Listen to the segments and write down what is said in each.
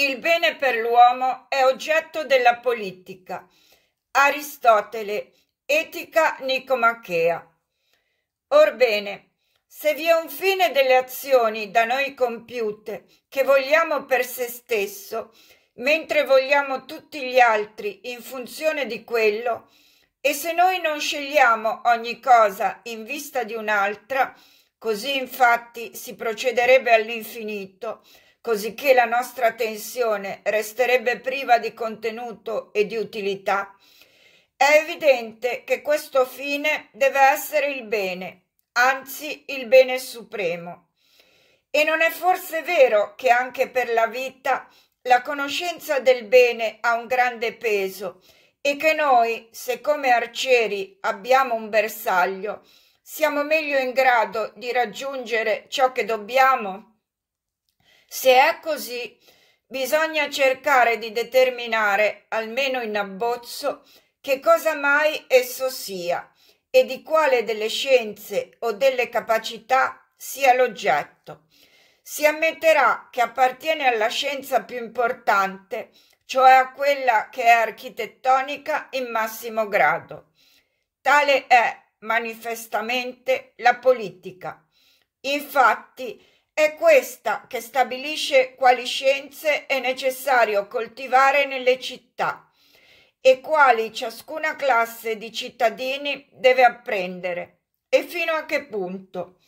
Il bene per l'uomo è oggetto della politica. Aristotele, Etica Nicomachea. Orbene, se vi è un fine delle azioni da noi compiute che vogliamo per se stesso, mentre vogliamo tutti gli altri in funzione di quello, e se noi non scegliamo ogni cosa in vista di un'altra, così infatti si procederebbe all'infinito, cosicché la nostra tensione resterebbe priva di contenuto e di utilità, è evidente che questo fine deve essere il bene, anzi il bene supremo. E non è forse vero che anche per la vita la conoscenza del bene ha un grande peso e che noi, se come arcieri abbiamo un bersaglio, siamo meglio in grado di raggiungere ciò che dobbiamo? Se è così, bisogna cercare di determinare, almeno in abbozzo, che cosa mai esso sia e di quale delle scienze o delle capacità sia l'oggetto. Si ammetterà che appartiene alla scienza più importante, cioè a quella che è architettonica in massimo grado. Tale è manifestamente la politica. Infatti, è questa che stabilisce quali scienze è necessario coltivare nelle città e quali ciascuna classe di cittadini deve apprendere e fino a che punto.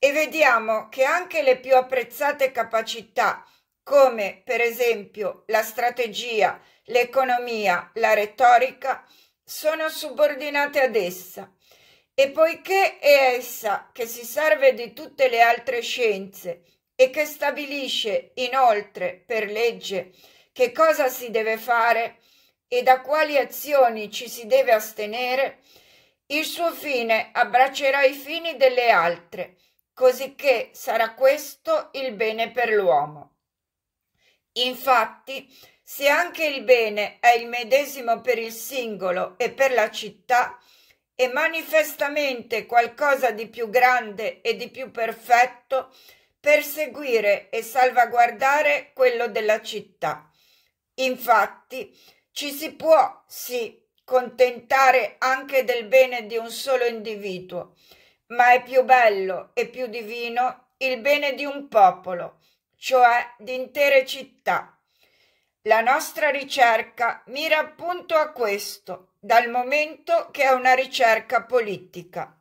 E vediamo che anche le più apprezzate capacità, come per esempio la strategia, l'economia, la retorica, sono subordinate ad essa e poiché è essa che si serve di tutte le altre scienze e che stabilisce inoltre per legge che cosa si deve fare e da quali azioni ci si deve astenere, il suo fine abbraccerà i fini delle altre, cosicché sarà questo il bene per l'uomo. Infatti, se anche il bene è il medesimo per il singolo e per la città, e manifestamente qualcosa di più grande e di più perfetto per seguire e salvaguardare quello della città. Infatti, ci si può, sì, contentare anche del bene di un solo individuo, ma è più bello e più divino il bene di un popolo, cioè di intere città. La nostra ricerca mira appunto a questo, dal momento che è una ricerca politica.